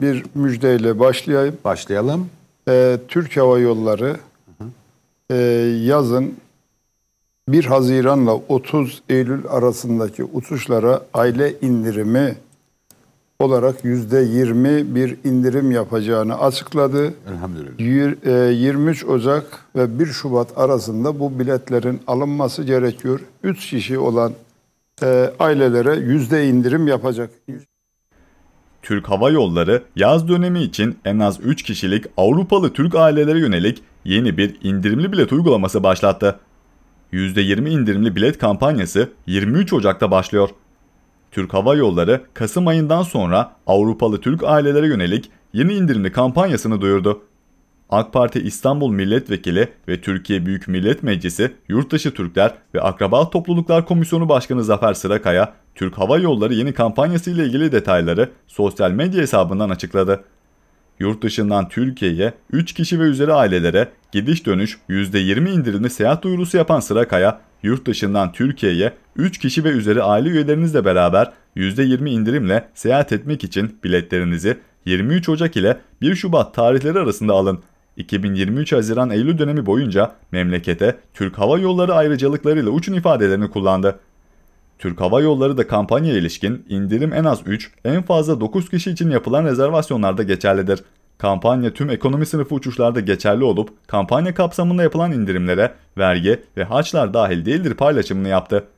bir müjdeyle başlayayım. Başlayalım. Ee, Türk Hava Yolları E, yazın 1 Haziran'la 30 Eylül arasındaki uçuşlara aile indirimi olarak %20 bir indirim yapacağını açıkladı. Elhamdülillah. 23 e, Ocak ve 1 Şubat arasında bu biletlerin alınması gerekiyor. 3 kişi olan e, ailelere yüzde indirim yapacak. Türk Hava Yolları yaz dönemi için en az 3 kişilik Avrupalı Türk ailelere yönelik yeni bir indirimli bilet uygulaması başlattı. %20 indirimli bilet kampanyası 23 Ocak'ta başlıyor. Türk Hava Yolları Kasım ayından sonra Avrupalı Türk ailelere yönelik yeni indirimli kampanyasını duyurdu. AK Parti İstanbul Milletvekili ve Türkiye Büyük Millet Meclisi Yurtdışı Türkler ve Akraba Topluluklar Komisyonu Başkanı Zafer Sırakaya, Türk Hava Yolları yeni kampanyası ile ilgili detayları sosyal medya hesabından açıkladı. Yurt dışından Türkiye'ye 3 kişi ve üzeri ailelere gidiş dönüş %20 indirimli seyahat duyurusu yapan Sırakaya, yurt dışından Türkiye'ye 3 kişi ve üzeri aile üyelerinizle beraber %20 indirimle seyahat etmek için biletlerinizi 23 Ocak ile 1 Şubat tarihleri arasında alın. 2023 Haziran-Eylül dönemi boyunca memlekete Türk Hava Yolları ayrıcalıklarıyla uçun ifadelerini kullandı. Türk Hava Yolları da kampanya ilişkin indirim en az 3, en fazla 9 kişi için yapılan rezervasyonlarda geçerlidir. Kampanya tüm ekonomi sınıfı uçuşlarda geçerli olup kampanya kapsamında yapılan indirimlere vergi ve harçlar dahil değildir paylaşımını yaptı.